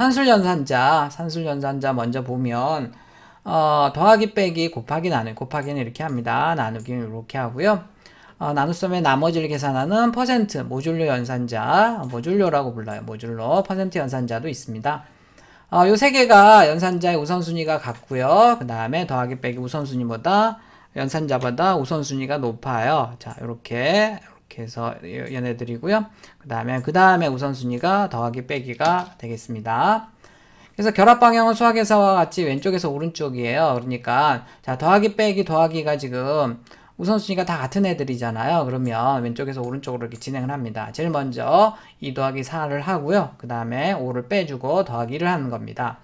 산술연산자, 산술연산자 먼저 보면 어, 더하기 빼기 곱하기 나누기 곱하기는 이렇게 합니다. 나누기는 이렇게 하고요. 어, 나눗섬의 나머지를 계산하는 퍼센트 모듈로 연산자 모듈로라고 불러요. 모듈로 퍼센트 연산자도 있습니다. 어, 요세 개가 연산자의 우선순위가 같고요. 그 다음에 더하기 빼기 우선순위보다 연산자보다 우선순위가 높아요. 자, 요렇게 이렇게 해서 얘네들이고요. 그 다음에 그 다음에 우선순위가 더하기 빼기가 되겠습니다. 그래서 결합 방향은 수학에서와 같이 왼쪽에서 오른쪽이에요. 그러니까 자 더하기 빼기 더하기가 지금 우선순위가 다 같은 애들이잖아요. 그러면 왼쪽에서 오른쪽으로 이렇게 진행을 합니다. 제일 먼저 2 더하기 4를 하고요. 그 다음에 5를 빼주고 더하기를 하는 겁니다.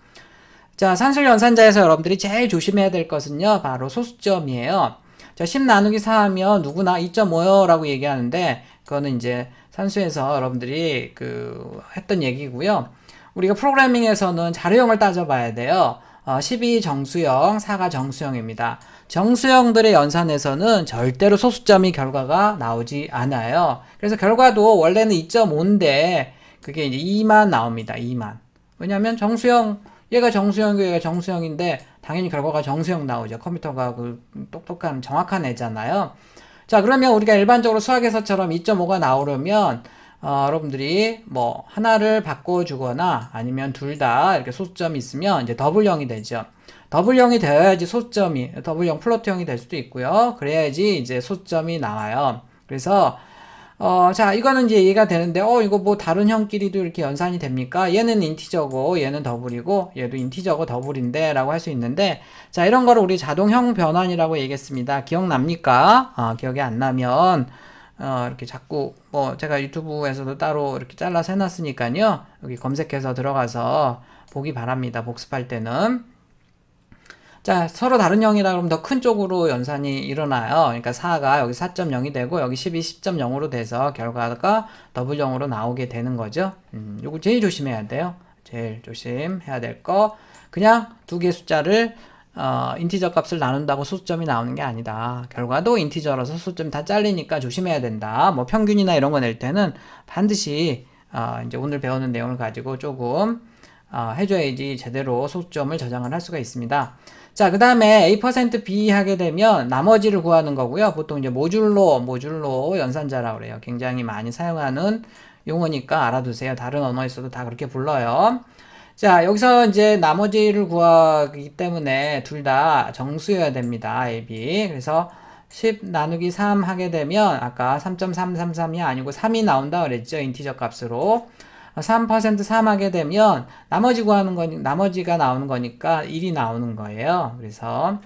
자 산술 연산자에서 여러분들이 제일 조심해야 될 것은요. 바로 소수점이에요. 자, 10 나누기 4 하면 누구나 2.5요 라고 얘기하는데 그거는 이제 산수에서 여러분들이 그 했던 얘기고요. 우리가 프로그래밍에서는 자료형을 따져봐야 돼요. 어, 12 정수형, 4가 정수형입니다. 정수형들의 연산에서는 절대로 소수점이 결과가 나오지 않아요. 그래서 결과도 원래는 2.5인데 그게 이제 2만 나옵니다. 2만. 왜냐면 정수형 얘가 정수형이고 얘가 정수형인데 당연히 결과가 정수형 나오죠. 컴퓨터가 그 똑똑한 정확한 애잖아요. 자 그러면 우리가 일반적으로 수학에서처럼 2.5가 나오려면 어, 여러분들이 뭐 하나를 바꿔주거나 아니면 둘 다 이렇게 소수점이 있으면 이제 더블형이 되죠. 더블형이 되어야지 소수점이 더블형 플러트형이 될 수도 있고요. 그래야지 이제 소수점이 나와요. 그래서 어, 자, 이거는 이제 이해가 되는데, 어, 이거 뭐 다른 형끼리도 이렇게 연산이 됩니까? 얘는 인티저고, 얘는 더블이고, 얘도 인티저고 더블인데, 라고 할 수 있는데, 자, 이런 거를 우리 자동형 변환이라고 얘기했습니다. 기억납니까? 어, 기억이 안 나면, 어, 이렇게 자꾸, 뭐, 제가 유튜브에서도 따로 이렇게 잘라서 해놨으니까요. 여기 검색해서 들어가서 보기 바랍니다. 복습할 때는. 자, 서로 다른 0이라그러면더 큰 쪽으로 연산이 일어나요. 그러니까 4가 여기 4.0이 되고 여기 12, 10.0으로 돼서 결과가 더블 0으로 나오게 되는 거죠. 음, 요거 제일 조심해야 돼요. 제일 조심해야 될 거. 그냥 두 개 숫자를 어, 인티저 값을 나눈다고 소수점이 나오는 게 아니다. 결과도 인티저라서 소수점이 다 잘리니까 조심해야 된다. 뭐 평균이나 이런 거 낼 때는 반드시 어, 이제 오늘 배우는 내용을 가지고 조금 어, 해줘야지 제대로 소수점을 저장을 할 수가 있습니다. 자, 그 다음에 A% B 하게 되면 나머지를 구하는 거고요. 보통 이제 모듈로, 모듈로 연산자라고 그래요. 굉장히 많이 사용하는 용어니까 알아두세요. 다른 언어에서도 다 그렇게 불러요. 자, 여기서 이제 나머지를 구하기 때문에 둘 다 정수여야 됩니다. A, B. 그래서 10 나누기 3 하게 되면 아까 3.333이 아니고 3이 나온다 그랬죠. 인티저 값으로. 3% 삼하게 되면 나머지 구하는 거니 나머지가 나오는 거니까 1이 나오는 거예요. 그래서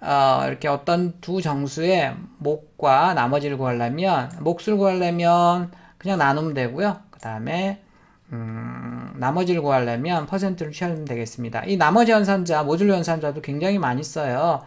어, 이렇게 어떤 두 정수의 목과 나머지를 구하려면 목수를 구하려면 그냥 나누면 되고요. 그 다음에 음, 나머지를 구하려면 퍼센트를 취하면 되겠습니다. 이 나머지 연산자, 모듈 연산자도 굉장히 많이 써요.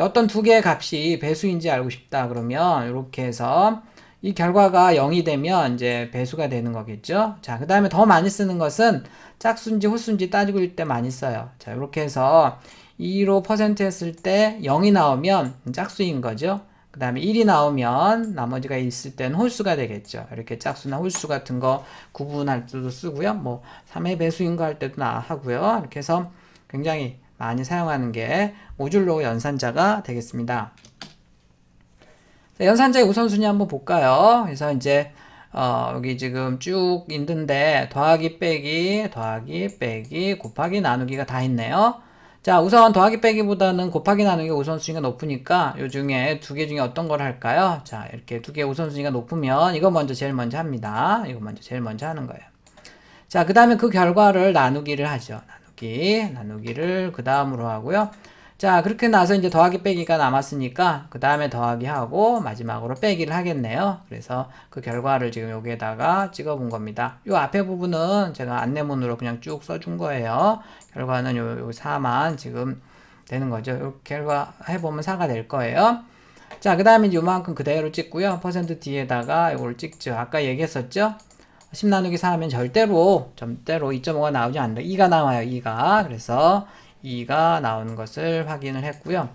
어떤 두 개의 값이 배수인지 알고 싶다 그러면 이렇게 해서 이 결과가 0이 되면 이제 배수가 되는 거겠죠. 자, 그 다음에 더 많이 쓰는 것은 짝수인지 홀수인지 따지고 일때 많이 써요. 자, 이렇게 해서 2로 퍼센트 했을 때 0이 나오면 짝수인 거죠. 그 다음에 1이 나오면 나머지가 있을 땐 홀수가 되겠죠. 이렇게 짝수나 홀수 같은 거 구분할 때도 쓰고요. 뭐 3의 배수인 거 할 때도 나 하고요. 이렇게 해서 굉장히 많이 사용하는 게 모듈로 연산자가 되겠습니다. 연산자의 우선순위 한번 볼까요? 그래서 이제 어, 여기 지금 쭉 있는데 더하기 빼기 더하기 빼기 곱하기 나누기가 다 있네요 자 우선 더하기 빼기보다는 곱하기 나누기 우선순위가 높으니까 요 중에 두 개 중에 어떤 걸 할까요 자 이렇게 두 개 우선순위가 높으면 이거 먼저 제일 먼저 합니다 이거 먼저 제일 먼저 하는 거예요 자그 다음에 그 결과를 나누기를 하죠 나누기 나누기를 그 다음으로 하고요 자 그렇게 나서 이제 더하기 빼기가 남았으니까 그 다음에 더하기 하고 마지막으로 빼기를 하겠네요 그래서 그 결과를 지금 여기에다가 찍어 본 겁니다 요 앞에 부분은 제가 안내문으로 그냥 쭉 써준 거예요 결과는 요, 요 4만 지금 되는 거죠 요 결과 해보면 4가 될 거예요 자, 그 다음에 요만큼 그대로 찍고요. 퍼센트 뒤에다가 이걸 찍죠. 아까 얘기했었죠? 10 나누기 4 하면 절대로, 절대로 2.5가 나오지 않는다. 2가 나와요, 2가. 그래서 2가 나오는 것을 확인을 했고요.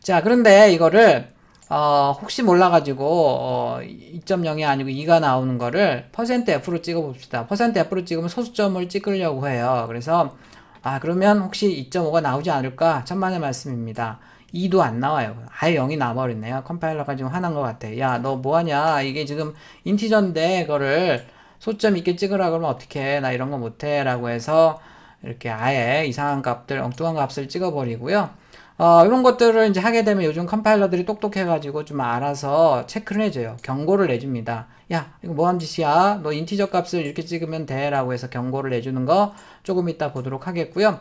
자, 그런데 이거를 어, 혹시 몰라가지고 어, 2.0이 아니고 2가 나오는 거를 퍼센트 F로 찍어봅시다. 퍼센트 F로 찍으면 소수점을 찍으려고 해요. 그래서 아 그러면 혹시 2.5가 나오지 않을까? 천만의 말씀입니다. 2도 안 나와요. 아예 0이 나와버렸네요. 컴파일러가 지금 화난 것 같아. 야 너 뭐하냐? 이게 지금 인티전인데 그거를 소점 있게 찍으라 그러면 어떻게 해? 나 이런 거 못해 라고 해서 이렇게 아예 이상한 값들, 엉뚱한 값을 찍어버리고요. 어, 이런 것들을 이제 하게 되면 요즘 컴파일러들이 똑똑해가지고 좀 알아서 체크를 해줘요. 경고를 내줍니다. 야, 이거 뭐한 짓이야? 너 인티저 값을 이렇게 찍으면 돼. 라고 해서 경고를 내주는 거 조금 이따 보도록 하겠고요.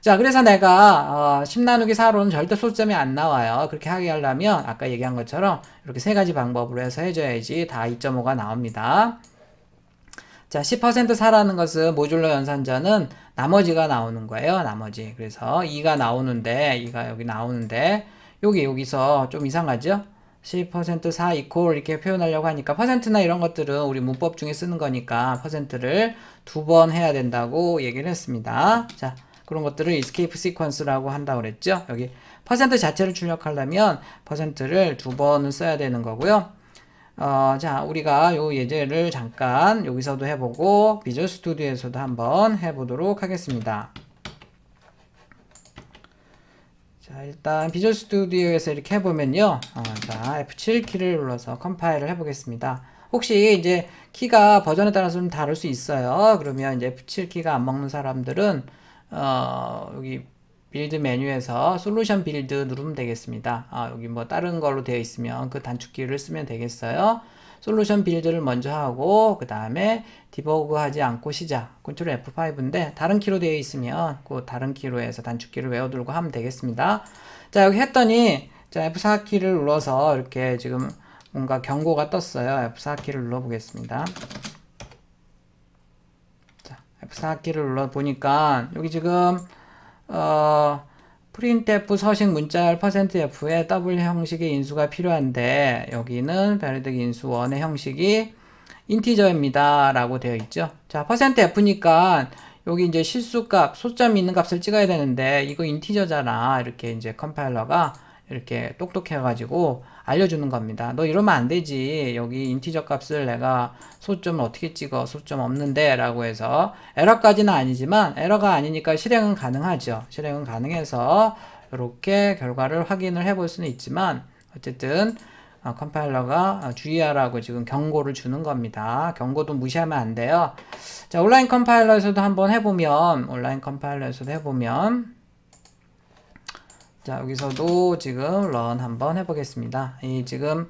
자, 그래서 내가 어, 10 나누기 4로는 절대 소점이 안 나와요. 그렇게 하게 하려면 아까 얘기한 것처럼 이렇게 세 가지 방법으로 해서 해줘야지 다 2.5가 나옵니다. 자, 10% 4라는 것은 모듈러 연산자는 나머지가 나오는 거예요. 나머지. 그래서 2가 나오는데 2가 여기 나오는데 여기 여기서 좀 이상하죠? 10%4 equal 이렇게 표현하려고 하니까 퍼센트나 이런 것들은 우리 문법 중에 쓰는 거니까 퍼센트를 두 번 해야 된다고 얘기를 했습니다. 자, 그런 것들을 escape sequence라고 한다고 그랬죠? 여기 퍼센트 자체를 출력하려면 퍼센트를 두 번을 써야 되는 거고요. 어, 자 우리가 요 예제를 잠깐 여기서도 해보고 비주얼 스튜디오에서도 한번 해보도록 하겠습니다. 자 일단 비주얼 스튜디오에서 이렇게 해보면요. 어, 자 F7 키를 눌러서 컴파일을 해보겠습니다. 혹시 이제 키가 버전에 따라서 좀 다를 수 있어요. 그러면 이제 F7 키가 안 먹는 사람들은 어, 여기 빌드 메뉴에서 솔루션 빌드 누르면 되겠습니다. 아, 여기 뭐 다른 걸로 되어 있으면 그 단축키를 쓰면 되겠어요. 솔루션 빌드를 먼저 하고 그 다음에 디버그 하지 않고 시작 컨트롤 F5인데 다른 키로 되어 있으면 그 다른 키로 해서 단축키를 외워두고 하면 되겠습니다 자 여기 했더니 자 F4 키를 눌러서 이렇게 지금 뭔가 경고가 떴어요 F4 키를 눌러 보겠습니다 자 F4 키를 눌러 보니까 여기 지금 어, 프린트프 서식 문자열 f 의 w 형식의 인수가 필요한데 여기는 베르딕 인수 원의 형식이 인티저입니다 라고 되어 있죠 자 %f니까 여기 이제 실수값 소점이 있는 값을 찍어야 되는데 이거 인티저잖아 이렇게 이제 컴파일러가 이렇게 똑똑해가지고 알려주는 겁니다. 너 이러면 안 되지. 여기 인티저 값을 내가 소점을 어떻게 찍어? 소점 없는데? 라고 해서 에러까지는 아니지만 에러가 아니니까 실행은 가능하죠. 실행은 가능해서 이렇게 결과를 확인을 해 볼 수는 있지만 어쨌든 어, 컴파일러가 어, 주의하라고 지금 경고를 주는 겁니다. 경고도 무시하면 안 돼요. 자, 온라인 컴파일러에서도 한번 해보면, 온라인 컴파일러에서도 해보면, 자 여기서도 지금 런 한번 해보겠습니다. 이 지금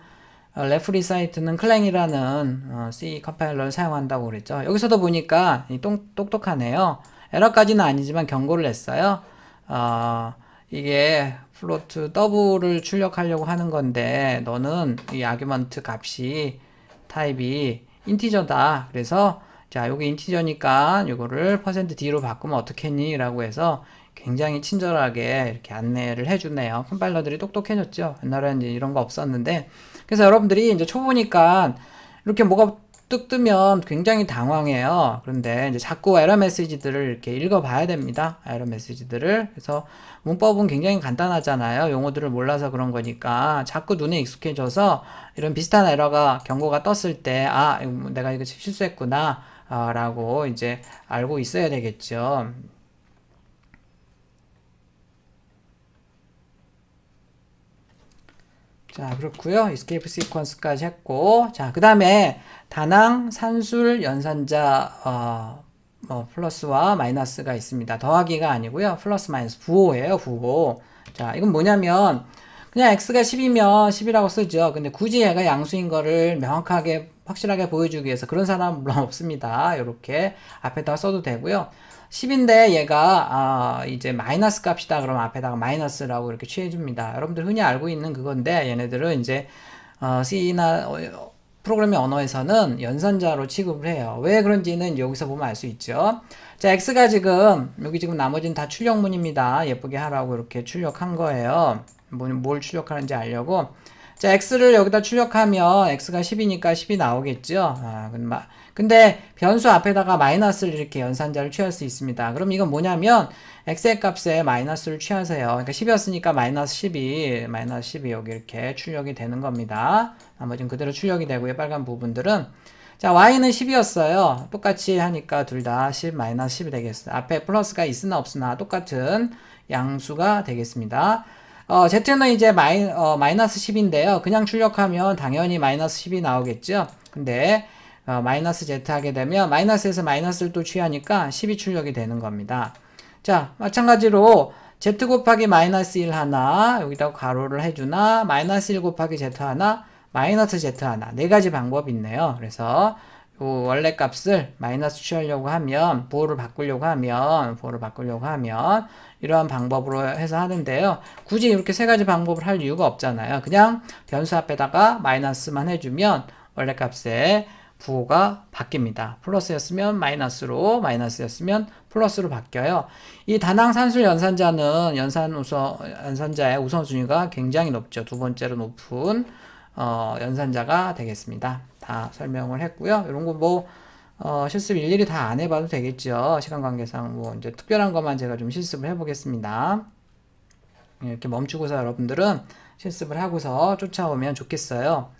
어, 레프리 사이트는 클랭이라는 어, C 컴파일러를 사용한다고 그랬죠. 여기서도 보니까 똥, 똑똑하네요. 에러까지는 아니지만 경고를 냈어요. 어, 이게 플로트 더블을 출력하려고 하는 건데 너는 이 아규먼트 값이 타입이 인티저다. 그래서 자, 요게 인티저니까 요거를 %d로 바꾸면 어떻겠니? 라고 해서 굉장히 친절하게 이렇게 안내를 해주네요. 컴파일러들이 똑똑해졌죠. 옛날에는 이제 이런 거 없었는데. 그래서 여러분들이 이제 초보니까 이렇게 뭐가 뚝 뜨면 굉장히 당황해요. 그런데 이제 자꾸 에러 메시지들을 이렇게 읽어봐야 됩니다. 에러 메시지들을. 그래서 문법은 굉장히 간단하잖아요. 용어들을 몰라서 그런 거니까 자꾸 눈에 익숙해져서 이런 비슷한 에러가 경고가 떴을 때, 아, 뭐 내가 이거 실수했구나. 어, 라고 이제 알고 있어야 되겠죠. 자 그렇고요 escape sequence까지 했고 자 그 다음에 다낭 산술 연산자 어, 뭐, 플러스와 마이너스가 있습니다 더하기가 아니고요 플러스 마이너스 부호예요 부호 자 이건 뭐냐면 그냥 x가 10이면 10이라고 쓰죠 근데 굳이 얘가 양수인 거를 명확하게 확실하게 보여주기 위해서 그런 사람은 물론 없습니다 이렇게 앞에다 써도 되고요 10인데 얘가 아 이제 마이너스 값이다 그럼 앞에다가 마이너스라고 이렇게 취해줍니다. 여러분들 흔히 알고 있는 그건데 얘네들은 이제 어, C나 어, 프로그램의 언어에서는 연산자로 취급을 해요. 왜 그런지는 여기서 보면 알 수 있죠. 자, X가 지금, 여기 지금 나머지는 다 출력문입니다. 예쁘게 하라고 이렇게 출력한 거예요. 뭐, 뭘 출력하는지 알려고. 자, X를 여기다 출력하면 X가 10이니까 10이 나오겠죠. 아, 근데 막, 근데 변수 앞에다가 마이너스를 이렇게 연산자를 취할 수 있습니다. 그럼 이건 뭐냐면 x의 값에 마이너스를 취하세요. 그러니까 10이었으니까 마이너스 12, 마이너스 12 여기 이렇게 출력이 되는 겁니다. 나머지는 그대로 출력이 되고요. 빨간 부분들은 자, y는 10이었어요. 똑같이 하니까 둘 다 10, 마이너스 10이 되겠어요. 앞에 플러스가 있으나 없으나 똑같은 양수가 되겠습니다. 어, z는 이제 마이, 어, 마이너스 10인데요. 그냥 출력하면 당연히 마이너스 10이 나오겠죠. 근데 어, 마이너스 Z 하게 되면 마이너스에서 마이너스를 또 취하니까 12 출력이 되는 겁니다. 자, 마찬가지로 Z 곱하기 마이너스 1 하나, 여기다 가로를 해주나, 마이너스 1 곱하기 Z 하나, 마이너스 Z 하나, 네 가지 방법이 있네요. 그래서 원래 값을 마이너스 취하려고 하면 부호를 바꾸려고 하면 부호를 바꾸려고 하면 이러한 방법으로 해서 하는데요 굳이 이렇게 세 가지 방법을 할 이유가 없잖아요 그냥 변수 앞에다가 마이너스만 해주면 원래 값에 부호가 바뀝니다. 플러스였으면 마이너스로, 마이너스였으면 플러스로 바뀌어요. 이 다낭 산술 연산자는 연산 우선, 연산자의 우선순위가 굉장히 높죠. 두 번째로 높은, 어, 연산자가 되겠습니다. 다 설명을 했고요. 이런 거 뭐, 어, 실습 일일이 다 안 해봐도 되겠죠. 시간 관계상 뭐, 이제 특별한 것만 제가 좀 실습을 해보겠습니다. 이렇게 멈추고서 여러분들은 실습을 하고서 쫓아오면 좋겠어요.